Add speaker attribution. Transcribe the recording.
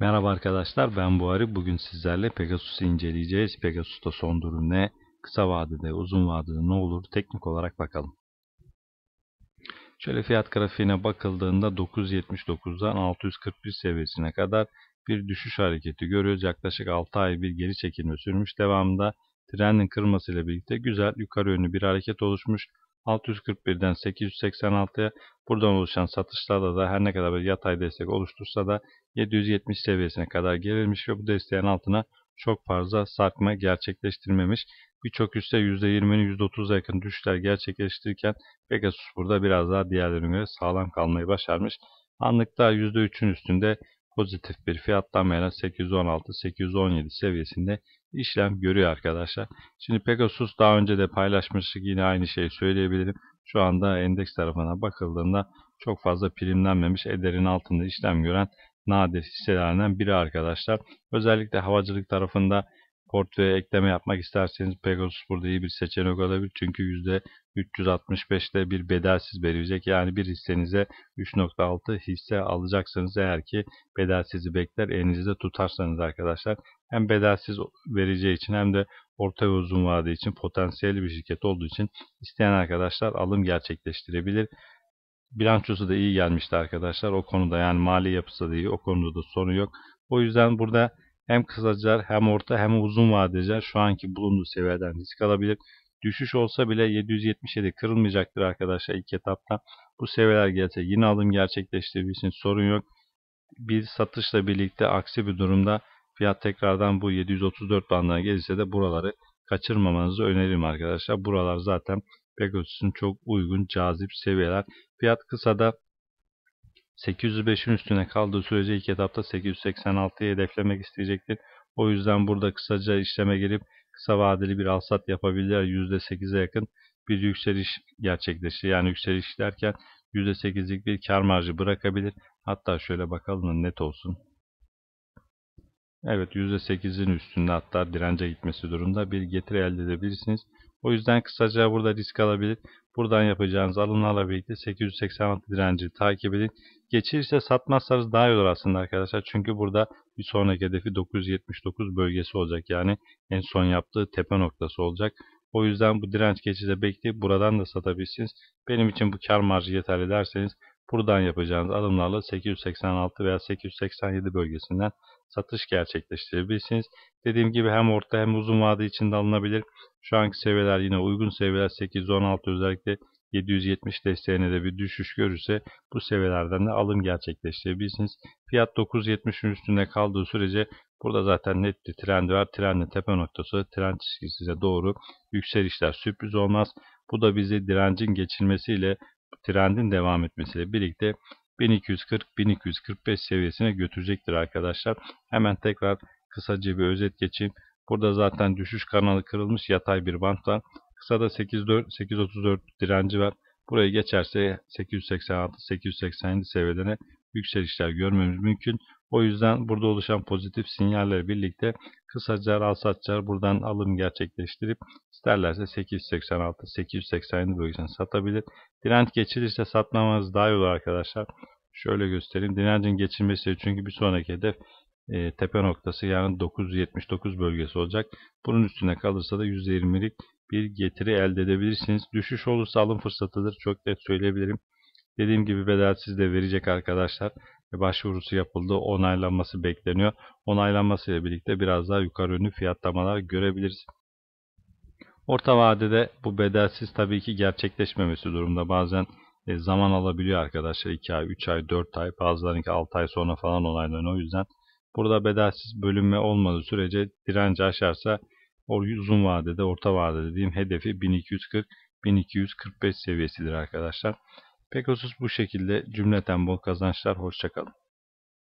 Speaker 1: Merhaba arkadaşlar ben Buhari. Bugün sizlerle Pegasus'u inceleyeceğiz. Pegasus'ta son durum ne? Kısa vadede, uzun vadede ne olur? Teknik olarak bakalım. Şöyle fiyat grafiğine bakıldığında 979'dan 641 seviyesine kadar bir düşüş hareketi görüyoruz. Yaklaşık 6 ay bir geri çekilme sürmüş. Devamında trendin kırmasıyla birlikte güzel yukarı yönlü bir hareket oluşmuş. 641'den 886'ya buradan oluşan satışlarda da her ne kadar bir yatay destek oluştursa da 770 seviyesine kadar gelirmiş ve bu desteğin altına çok fazla sarkma gerçekleştirmemiş. Birçok üste %20'nin %30'a yakın düşüşler gerçekleştirirken Pegasus burada biraz daha diğerlerine göre sağlam kalmayı başarmış. Anlıkta %3'ün üstünde pozitif bir fiyatlanmayla 816-817 seviyesinde işlem görüyor arkadaşlar. Şimdi Pegasus daha önce de paylaşmıştık yine aynı şeyi söyleyebilirim. Şu anda endeks tarafına bakıldığında çok fazla primlenmemiş ederin altında işlem gören nadir hisselerinden biri arkadaşlar. Özellikle havacılık tarafında portföye ekleme yapmak isterseniz Pegasus burada iyi bir seçenek olabilir. Çünkü %365'te bir bedelsiz verecek. Yani bir hissenize 3.6 hisse alacaksanız eğer ki bedelsizi bekler elinizde tutarsanız arkadaşlar hem bedelsiz vereceği için hem de orta ve uzun vade için potansiyel bir şirket olduğu için isteyen arkadaşlar alım gerçekleştirebilir. Bilançosu da iyi gelmişti arkadaşlar o konuda yani mali yapısı da iyi o konuda da sorun yok. O yüzden burada hem kısaca hem orta hem uzun vadeciler şu anki bulunduğu seviyeden risk alabilir. Düşüş olsa bile 777 kırılmayacaktır arkadaşlar ilk etapta. Bu seviyeler gelse yine alım gerçekleştirebilirsiniz sorun yok. Bir satışla birlikte aksi bir durumda fiyat tekrardan bu 734 bandına gelirse de buraları kaçırmamanızı öneririm arkadaşlar. Buralar zaten Pegasus'un çok uygun cazip seviyeler. Fiyat kısa da. 805'in üstüne kaldığı sürece ilk etapta 886'yı hedeflemek isteyecektir. O yüzden burada kısaca işleme girip kısa vadeli bir alsat yapabilirler. %8'e yakın bir yükseliş gerçekleşir. Yani yükseliş derken %8'lik bir kar marjı bırakabilir. Hatta şöyle bakalım net olsun. Evet %8'in üstünde hatta dirence gitmesi durumda bir getiri elde edebilirsiniz. O yüzden kısaca burada risk alabilir. Buradan yapacağınız alımlarla birlikte 886 direnci takip edin. Geçirse satmazsanız daha iyi olur aslında arkadaşlar. Çünkü burada bir sonraki hedefi 979 bölgesi olacak. Yani en son yaptığı tepe noktası olacak. O yüzden bu direnç geçirse bekleyip buradan da satabilirsiniz. Benim için bu kar marjı yeterli derseniz buradan yapacağınız alımlarla 886 veya 887 bölgesinden satış gerçekleştirebilirsiniz. Dediğim gibi hem orta hem uzun vade içinde alınabilir. Şu anki seviyeler yine uygun seviyeler 8-16 özellikle 770 desteğine de bir düşüş görürse bu seviyelerden de alım gerçekleştirebilirsiniz. Fiyat 970'ün üstünde kaldığı sürece burada zaten net bir trend var. Trendin tepe noktası trend çizgisine doğru yükselişler sürpriz olmaz. Bu da bizi direncin geçilmesiyle trendin devam etmesiyle birlikte 1240-1245 seviyesine götürecektir arkadaşlar. Hemen tekrar kısaca bir özet geçeyim. Burada zaten düşüş kanalı kırılmış yatay bir bant var. Kısada 834 direnci var. Burayı geçerse 886-887 seviyelerine yükselişler görmemiz mümkün. O yüzden burada oluşan pozitif sinyallerle birlikte kısaca al buradan alım gerçekleştirip isterlerse 886-887 bölgesini satabilir. Direnç geçirirse satmamız daha iyi olur arkadaşlar. Şöyle göstereyim. Direncin geçilmesi çünkü bir sonraki hedef e, tepe noktası yani 979 bölgesi olacak. Bunun üstüne kalırsa da %20'lik bir getiri elde edebilirsiniz. Düşüş olursa alım fırsatıdır. Çok net söyleyebilirim. Dediğim gibi bedelsiz de verecek arkadaşlar. Başvurusu yapıldı. Onaylanması bekleniyor. Onaylanmasıyla birlikte biraz daha yukarı yönlü fiyatlamalar görebiliriz. Orta vadede bu bedelsiz tabii ki gerçekleşmemesi durumda bazen e, zaman alabiliyor arkadaşlar. 2 ay, 3 ay, 4 ay, bazılarınki 6 ay sonra falan onaylanıyor. O yüzden burada bedelsiz bölünme olmadığı sürece direnci aşarsa o uzun vadede, orta vadede dediğim hedefi 1240-1245 seviyesidir arkadaşlar. Pegasus bu şekilde cümleten bol kazançlar. Hoşçakalın.